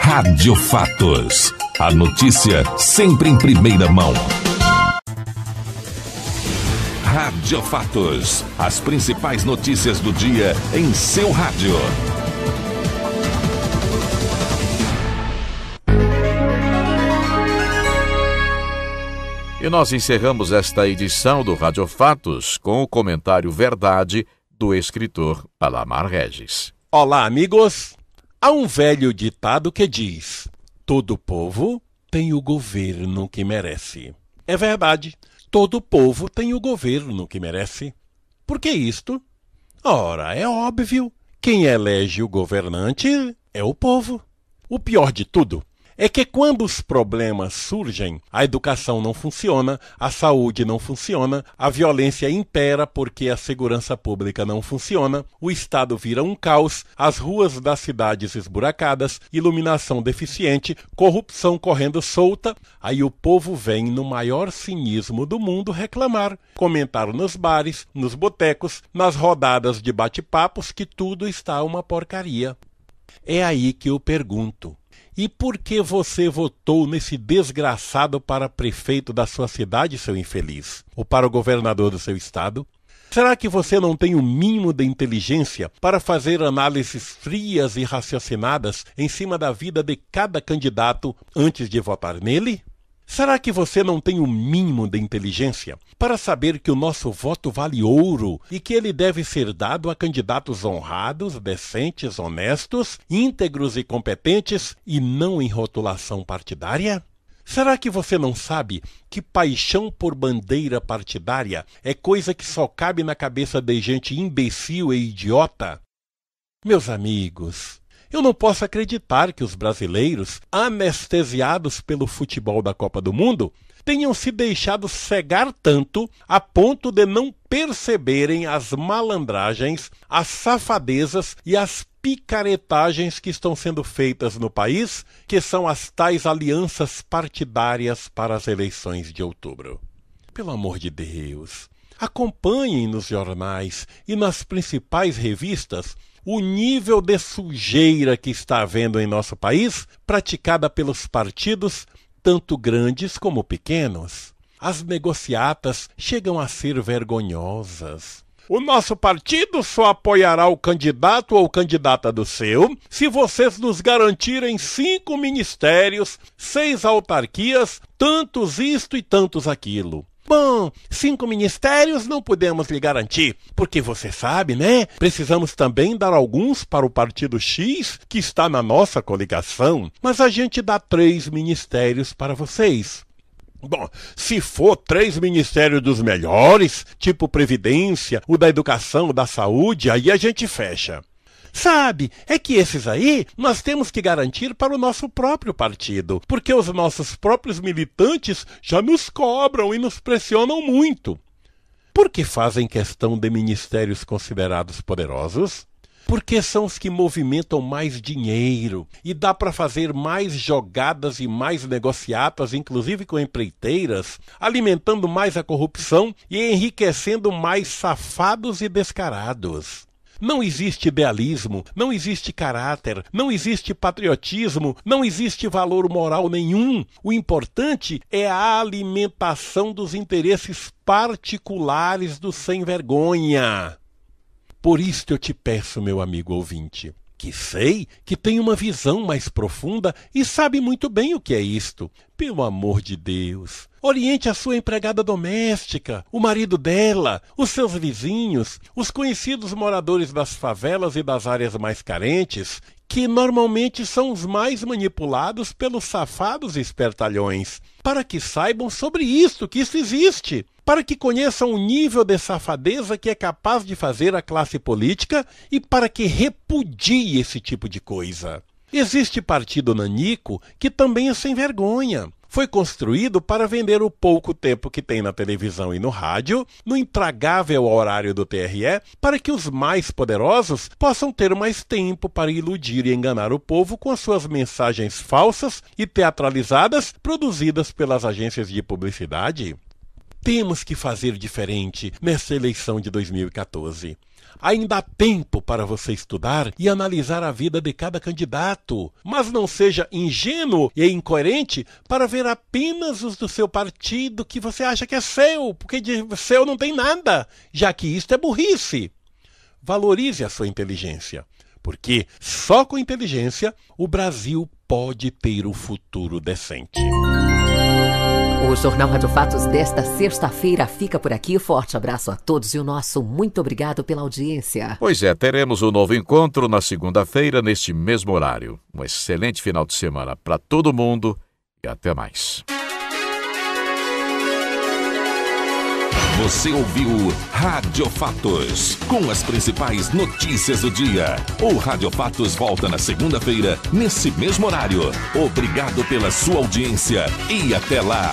Rádio Fatos. A notícia sempre em primeira mão. Rádio Fatos. As principais notícias do dia em seu rádio. E nós encerramos esta edição do Rádio Fatos com o comentário Verdade do escritor Alamar Regis. Olá, amigos! Há um velho ditado que diz: todo povo tem o governo que merece. É verdade, todo povo tem o governo que merece. Por que isto? Ora, é óbvio. Quem elege o governante é o povo. O pior de tudo é que quando os problemas surgem, a educação não funciona, a saúde não funciona, a violência impera porque a segurança pública não funciona, o Estado vira um caos, as ruas das cidades esburacadas, iluminação deficiente, corrupção correndo solta, aí o povo vem no maior cinismo do mundo reclamar, comentar nos bares, nos botecos, nas rodadas de bate-papos que tudo está uma porcaria. É aí que eu pergunto e por que você votou nesse desgraçado para prefeito da sua cidade, seu infeliz? Ou para o governador do seu estado? Será que você não tem o um mínimo de inteligência para fazer análises frias e raciocinadas em cima da vida de cada candidato antes de votar nele? Será que você não tem o um mínimo de inteligência para saber que o nosso voto vale ouro e que ele deve ser dado a candidatos honrados, decentes, honestos, íntegros e competentes e não em rotulação partidária? Será que você não sabe que paixão por bandeira partidária é coisa que só cabe na cabeça de gente imbecil e idiota? Meus amigos, eu não posso acreditar que os brasileiros, anestesiados pelo futebol da Copa do Mundo, tenham se deixado cegar tanto a ponto de não perceberem as malandragens, as safadezas e as picaretagens que estão sendo feitas no país, que são as tais alianças partidárias para as eleições de outubro. Pelo amor de Deus, acompanhem nos jornais e nas principais revistas o nível de sujeira que está havendo em nosso país, praticada pelos partidos, tanto grandes como pequenos. As negociatas chegam a ser vergonhosas. O nosso partido só apoiará o candidato ou candidata do seu se vocês nos garantirem cinco ministérios, seis autarquias, tantos isto e tantos aquilo. Bom, cinco ministérios não podemos lhe garantir, porque você sabe, né? Precisamos também dar alguns para o partido X, que está na nossa coligação, mas a gente dá três ministérios para vocês. Bom, se for três ministérios dos melhores, tipo Previdência, o da Educação, o da Saúde, aí a gente fecha. Sabe, é que esses aí nós temos que garantir para o nosso próprio partido, porque os nossos próprios militantes já nos cobram e nos pressionam muito. Por que fazem questão de ministérios considerados poderosos? porque são os que movimentam mais dinheiro e dá para fazer mais jogadas e mais negociatas, inclusive com empreiteiras, alimentando mais a corrupção e enriquecendo mais safados e descarados. Não existe idealismo, não existe caráter, não existe patriotismo, não existe valor moral nenhum. O importante é a alimentação dos interesses particulares do sem vergonha. Por isso eu te peço, meu amigo ouvinte, que sei que tem uma visão mais profunda e sabe muito bem o que é isto. Pelo amor de Deus! Oriente a sua empregada doméstica, o marido dela, os seus vizinhos, os conhecidos moradores das favelas e das áreas mais carentes, que normalmente são os mais manipulados pelos safados espertalhões, para que saibam sobre isso, que isso existe, para que conheçam o nível de safadeza que é capaz de fazer a classe política e para que repudie esse tipo de coisa. Existe partido nanico que também é sem vergonha foi construído para vender o pouco tempo que tem na televisão e no rádio, no intragável horário do TRE, para que os mais poderosos possam ter mais tempo para iludir e enganar o povo com as suas mensagens falsas e teatralizadas produzidas pelas agências de publicidade? Temos que fazer diferente nessa eleição de 2014. Ainda há tempo para você estudar e analisar a vida de cada candidato, mas não seja ingênuo e incoerente para ver apenas os do seu partido que você acha que é seu, porque de seu não tem nada, já que isto é burrice. Valorize a sua inteligência, porque só com inteligência o Brasil pode ter um futuro decente. O Jornal Rádio Fatos desta sexta-feira fica por aqui. Forte abraço a todos e o nosso muito obrigado pela audiência. Pois é, teremos um novo encontro na segunda-feira, neste mesmo horário. Um excelente final de semana para todo mundo e até mais. Você ouviu Rádio Fatos, com as principais notícias do dia. O Rádio Fatos volta na segunda-feira, nesse mesmo horário. Obrigado pela sua audiência e até lá.